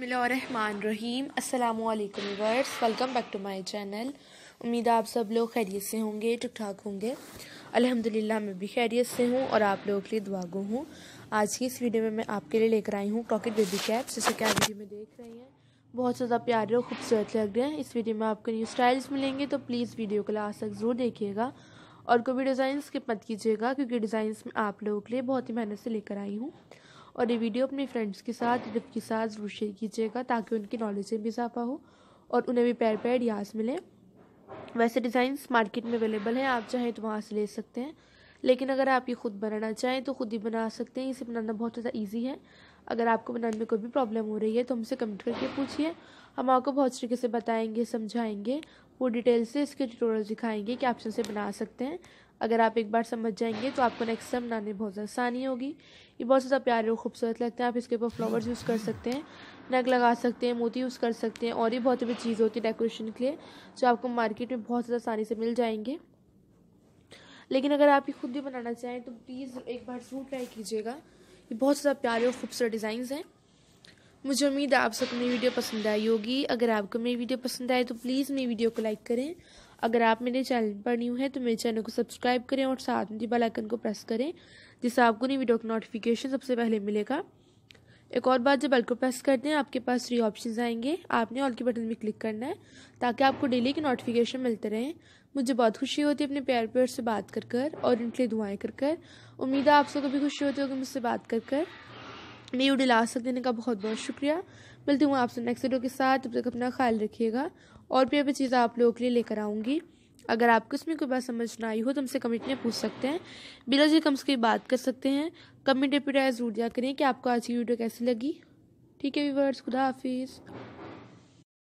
बसमीम अल्लाम वर्स welcome back to my channel उम्मीद आप सब लोग खैरियत से होंगे ठीक ठाक होंगे अल्हम्दुलिल्लाह मैं भी खैरियत से हूँ और आप लोगों के लिए दुआगो हूँ आज की इस वीडियो में मैं आपके लिए लेकर आई हूँ क्रॉकेट बेबी कैप्स जैसे कि आप वीडियो में देख रहे हैं बहुत ज़्यादा प्यारे और खूबसूरत लग रहे हैं इस वीडियो में आपको न्यू स्टाइल्स मिलेंगे तो प्लीज़ वीडियो को लास्ट तक ज़रूर देखिएगा और कोई भी डिज़ाइन स्किप मत कीजिएगा क्योंकि डिज़ाइन में आप लोगों के लिए बहुत ही मेहनत से लेकर आई हूँ और ये वीडियो अपने फ्रेंड्स के साथ रिप के साथ जरूर शेयर कीजिएगा ताकि उनकी नॉलेज में भी इजाफा हो और उन्हें भी पैर पैर रियाज मिले वैसे डिज़ाइंस मार्केट में अवेलेबल हैं आप चाहें तो वहाँ से ले सकते हैं लेकिन अगर आप ये खुद बनाना चाहें तो खुद ही बना सकते हैं इसे बनाना बहुत ज़्यादा ईजी है अगर आपको बनाने में कोई भी प्रॉब्लम हो रही है तो हमसे कमेंट करके पूछिए हम आपको बहुत तरीके से बताएंगे समझाएंगे वो डिटेल से इसके ट्यूटोरियल दिखाएंगे कि आप से बना सकते हैं अगर आप एक बार समझ जाएंगे तो आपको नेक्स्ट टाइम बनाने में बहुत आसानी होगी ये बहुत ज़्यादा प्यारे और खूबसूरत लगते हैं आप इसके ऊपर फ्लावर्स यूज़ कर सकते हैं नग लगा सकते हैं मोती यूज़ कर सकते हैं और भी बहुत ही चीज़ होती है डेकोरेशन के लिए जो आपको मार्केट में बहुत ज़्यादा आसानी से मिल जाएंगे लेकिन अगर आप ये खुद भी बनाना चाहें तो प्लीज़ एक बार ज़रूर ट्राई कीजिएगा ये बहुत ज़्यादा प्यारे और खूबसूरत डिज़ाइन हैं मुझे उम्मीद है आप सबको मेरी वीडियो पसंद आई होगी अगर आपको मेरी वीडियो पसंद आए तो प्लीज़ मेरी वीडियो को लाइक करें अगर आप मेरे चैनल पर न्यू हैं तो मेरे चैनल को सब्सक्राइब करें और साथ में बेल आइकन को प्रेस करें जिससे आपको नई वीडियो का नोटिफिकेशन सबसे पहले मिलेगा एक और बात जब बेल को प्रेस कर दें आपके पास थ्री ऑप्शन आएंगे आपने ऑल के बटन में क्लिक करना है ताकि आपको डेली के नोटिफिकेशन मिलते रहें मुझे बहुत खुशी होती है अपने प्यार प्यार से बात कर कर और इनके लिए दुआएं कर कर उम्मीद है आप सबको भी खुशी होती होगी मुझसे बात कर कर मेरी वीडियो लास्ट तक देने का बहुत बहुत शुक्रिया मिलती हूँ आपसे नेक्स्ट वीडियो के साथ तब तक अपना ख्याल रखिएगा और भी अभी चीज़ें आप लोगों के लिए लेकर आऊँगी अगर आपको इसमें कोई बात समझ ना आई हो तो हमसे कमेंट में पूछ सकते हैं बिना जी कम से बात कर सकते हैं कमेंट पर जरूर दिया करें कि आपको आज की वीडियो कैसी लगी ठीक है व्यूवर्स खुदा हाफिज़